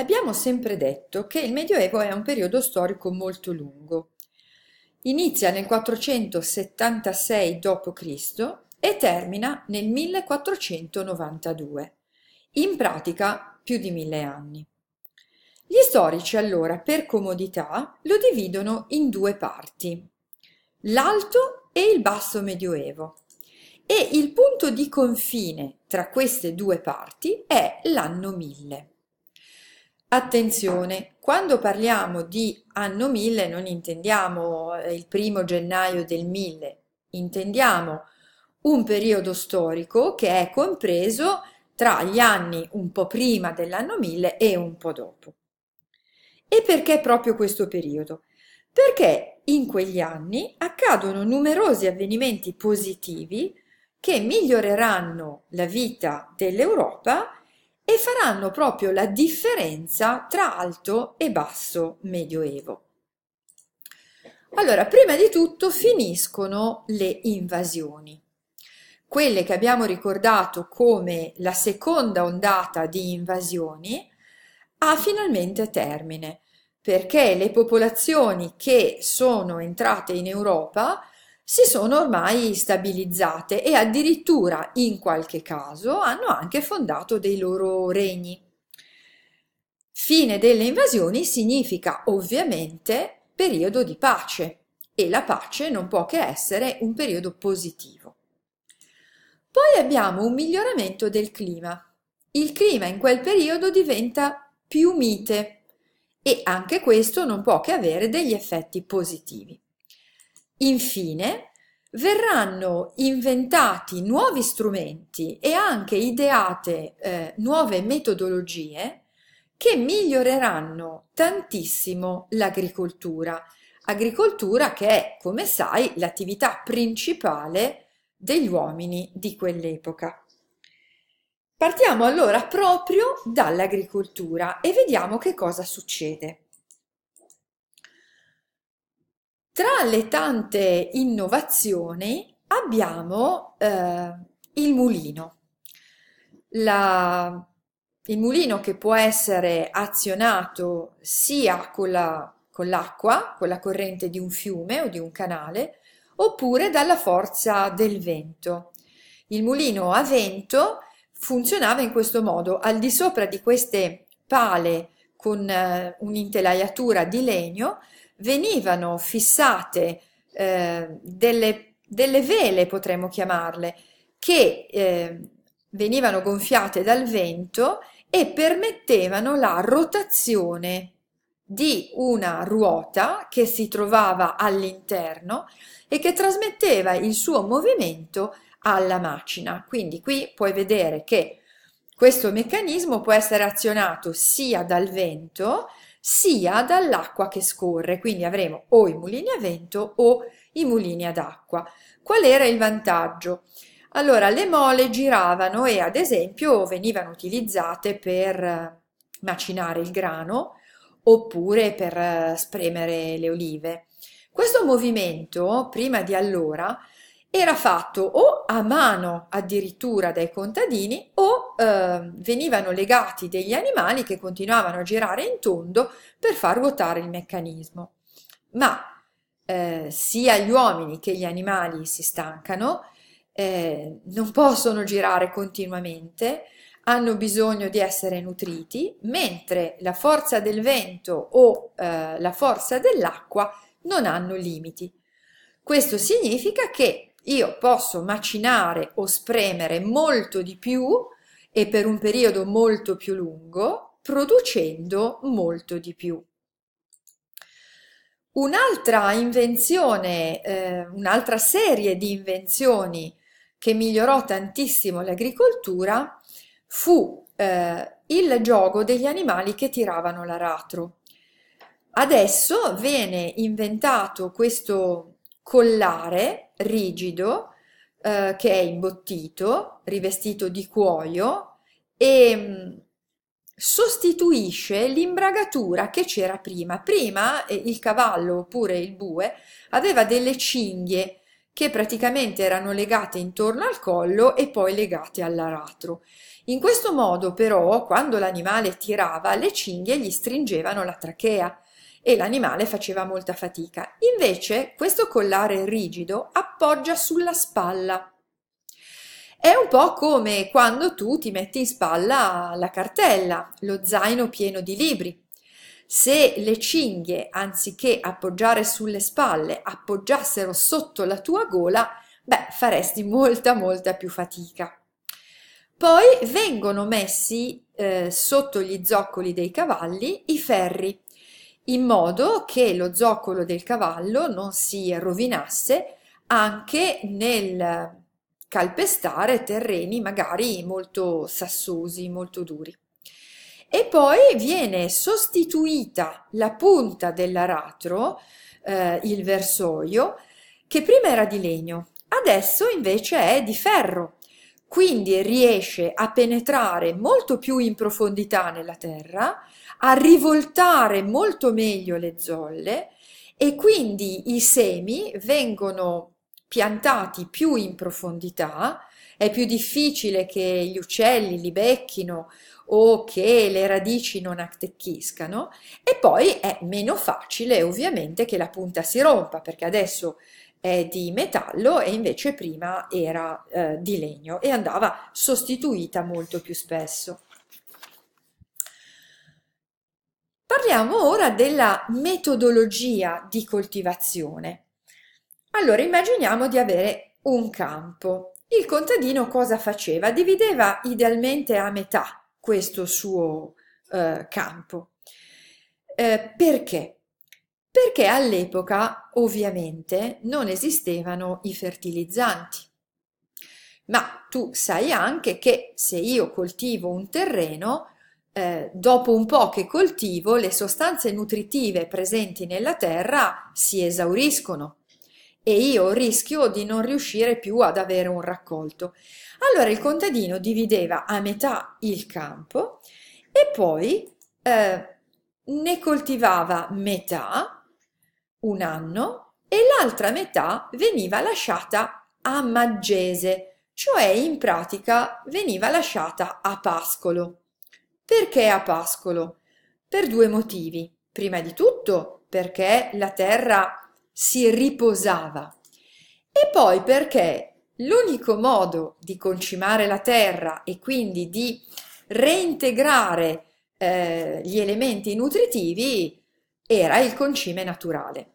Abbiamo sempre detto che il Medioevo è un periodo storico molto lungo. Inizia nel 476 d.C. e termina nel 1492, in pratica più di mille anni. Gli storici allora, per comodità, lo dividono in due parti, l'alto e il basso medioevo, e il punto di confine tra queste due parti è l'anno 1000. Attenzione, quando parliamo di anno 1000 non intendiamo eh, il primo gennaio del 1000, intendiamo un periodo storico che è compreso tra gli anni un po' prima dell'anno 1000 e un po' dopo. E perché proprio questo periodo? Perché in quegli anni accadono numerosi avvenimenti positivi che miglioreranno la vita dell'Europa e faranno proprio la differenza tra alto e basso medioevo. Allora, prima di tutto finiscono le invasioni. Quelle che abbiamo ricordato come la seconda ondata di invasioni ha finalmente termine, perché le popolazioni che sono entrate in Europa si sono ormai stabilizzate e addirittura in qualche caso hanno anche fondato dei loro regni. Fine delle invasioni significa ovviamente periodo di pace e la pace non può che essere un periodo positivo. Poi abbiamo un miglioramento del clima. Il clima in quel periodo diventa più mite e anche questo non può che avere degli effetti positivi. Infine, verranno inventati nuovi strumenti e anche ideate eh, nuove metodologie che miglioreranno tantissimo l'agricoltura. Agricoltura che è, come sai, l'attività principale degli uomini di quell'epoca. Partiamo allora proprio dall'agricoltura e vediamo che cosa succede. Tra le tante innovazioni abbiamo eh, il mulino. La, il mulino che può essere azionato sia con, la, con l'acqua, con la corrente di un fiume o di un canale, oppure dalla forza del vento. Il mulino a vento funzionava in questo modo, al di sopra di queste pale con eh, un'intelaiatura di legno venivano fissate eh, delle, delle, vele, potremmo chiamarle, che eh, venivano gonfiate dal vento e permettevano la rotazione di una ruota che si trovava all'interno e che trasmetteva il suo movimento alla macina. Quindi qui puoi vedere che questo meccanismo può essere azionato sia dal vento sia dall'acqua che scorre, quindi avremo o i mulini a vento o i mulini ad acqua. Qual era il vantaggio? Allora, le mole giravano e ad esempio venivano utilizzate per eh, macinare il grano oppure per eh, spremere le olive. Questo movimento, prima di allora, era fatto o a mano addirittura dai contadini o eh, venivano legati degli animali che continuavano a girare in tondo per far ruotare il meccanismo. Ma eh, sia gli uomini che gli animali si stancano, eh, non possono girare continuamente, hanno bisogno di essere nutriti, mentre la forza del vento o eh, la forza dell'acqua non hanno limiti. Questo significa che io posso macinare o spremere molto di più e per un periodo molto più lungo, producendo molto di più. Un'altra invenzione, eh, un'altra serie di invenzioni che migliorò tantissimo l'agricoltura fu eh, il gioco degli animali che tiravano l'aratro. Adesso viene inventato questo collare rigido eh, che è imbottito, rivestito di cuoio e mm, sostituisce l'imbragatura che c'era prima. Prima eh, il cavallo oppure il bue aveva delle cinghie che praticamente erano legate intorno al collo e poi legate all'aratro. In questo modo però, quando l'animale tirava, le cinghie gli stringevano la trachea e l'animale faceva molta fatica. Invece questo collare rigido appoggia sulla spalla. È un po' come quando tu ti metti in spalla la cartella, lo zaino pieno di libri. Se le cinghie, anziché appoggiare sulle spalle, appoggiassero sotto la tua gola, beh, faresti molta, molta più fatica. Poi vengono messi eh, sotto gli zoccoli dei cavalli i ferri in modo che lo zoccolo del cavallo non si rovinasse anche nel calpestare terreni magari molto sassosi, molto duri. E poi viene sostituita la punta dell'aratro, eh, il versoio, che prima era di legno, adesso invece è di ferro quindi riesce a penetrare molto più in profondità nella terra, a rivoltare molto meglio le zolle e quindi i semi vengono piantati più in profondità, è più difficile che gli uccelli li becchino o che le radici non attecchiscano e poi è meno facile ovviamente che la punta si rompa perché adesso è eh, di metallo e invece prima era eh, di legno e andava sostituita molto più spesso. Parliamo ora della metodologia di coltivazione. Allora immaginiamo di avere un campo. Il contadino cosa faceva? Divideva idealmente a metà questo suo eh, campo. Eh, perché? perché all'epoca ovviamente non esistevano i fertilizzanti. Ma tu sai anche che se io coltivo un terreno, eh, dopo un po' che coltivo, le sostanze nutritive presenti nella terra si esauriscono e io rischio di non riuscire più ad avere un raccolto. Allora il contadino divideva a metà il campo e poi eh, ne coltivava metà un anno e l'altra metà veniva lasciata a Maggese, cioè in pratica veniva lasciata a Pascolo. Perché a Pascolo? Per due motivi. Prima di tutto perché la terra si riposava e poi perché l'unico modo di concimare la terra e quindi di reintegrare eh, gli elementi nutritivi era il concime naturale.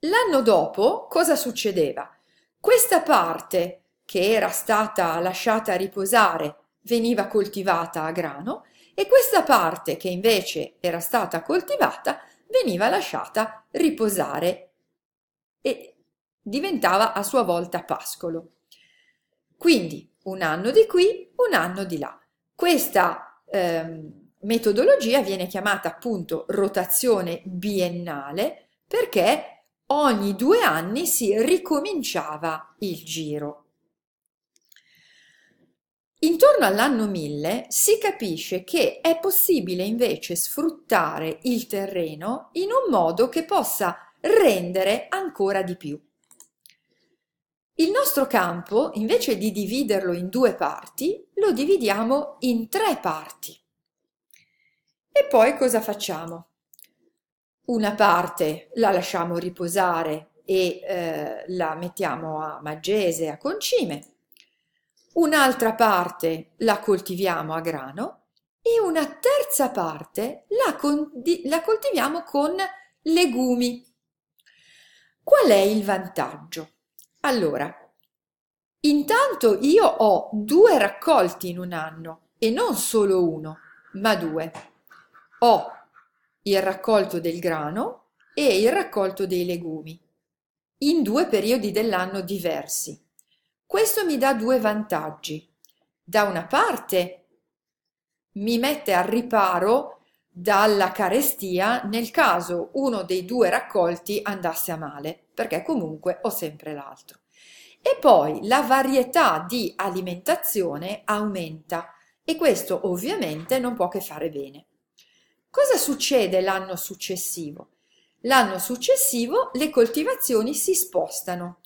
L'anno dopo cosa succedeva? Questa parte che era stata lasciata riposare veniva coltivata a grano e questa parte che invece era stata coltivata veniva lasciata riposare e diventava a sua volta pascolo. Quindi un anno di qui, un anno di là. Questa ehm, metodologia viene chiamata appunto rotazione biennale perché ogni due anni si ricominciava il giro. Intorno all'anno 1000 si capisce che è possibile invece sfruttare il terreno in un modo che possa rendere ancora di più. Il nostro campo, invece di dividerlo in due parti, lo dividiamo in tre parti. E poi cosa facciamo? Una parte la lasciamo riposare e eh, la mettiamo a magese, a concime. Un'altra parte la coltiviamo a grano e una terza parte la, con- la coltiviamo con legumi. Qual è il vantaggio? Allora, intanto io ho due raccolti in un anno e non solo uno, ma due ho il raccolto del grano e il raccolto dei legumi, in due periodi dell'anno diversi. Questo mi dà due vantaggi. Da una parte mi mette al riparo dalla carestia nel caso uno dei due raccolti andasse a male, perché comunque ho sempre l'altro. E poi la varietà di alimentazione aumenta e questo ovviamente non può che fare bene. Cosa succede l'anno successivo? L'anno successivo le coltivazioni si spostano,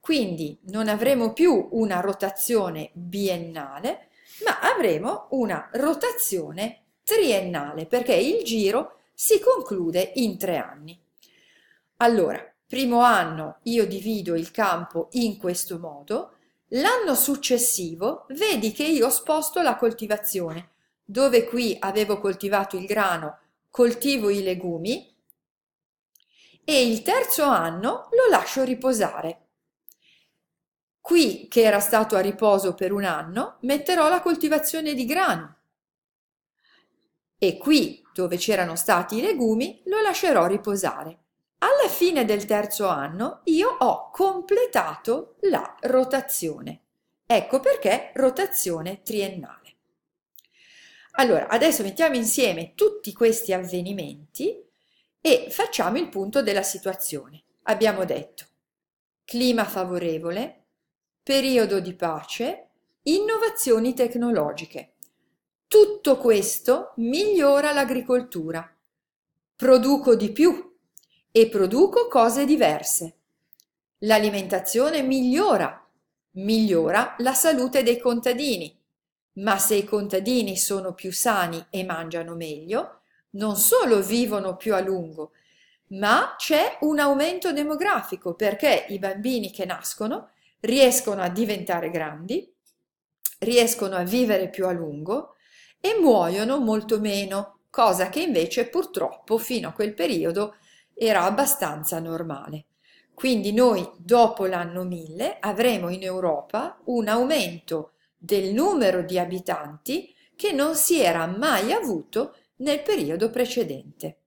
quindi non avremo più una rotazione biennale, ma avremo una rotazione triennale perché il giro si conclude in tre anni. Allora, primo anno io divido il campo in questo modo, l'anno successivo vedi che io sposto la coltivazione dove qui avevo coltivato il grano, coltivo i legumi e il terzo anno lo lascio riposare. Qui, che era stato a riposo per un anno, metterò la coltivazione di grano. E qui, dove c'erano stati i legumi, lo lascerò riposare. Alla fine del terzo anno io ho completato la rotazione. Ecco perché rotazione triennale. Allora, adesso mettiamo insieme tutti questi avvenimenti e facciamo il punto della situazione. Abbiamo detto clima favorevole, periodo di pace, innovazioni tecnologiche. Tutto questo migliora l'agricoltura. Produco di più e produco cose diverse. L'alimentazione migliora, migliora la salute dei contadini, ma se i contadini sono più sani e mangiano meglio, non solo vivono più a lungo, ma c'è un aumento demografico perché i bambini che nascono riescono a diventare grandi, riescono a vivere più a lungo e muoiono molto meno, cosa che invece purtroppo fino a quel periodo era abbastanza normale. Quindi noi dopo l'anno 1000 avremo in Europa un aumento demografico del numero di abitanti che non si era mai avuto nel periodo precedente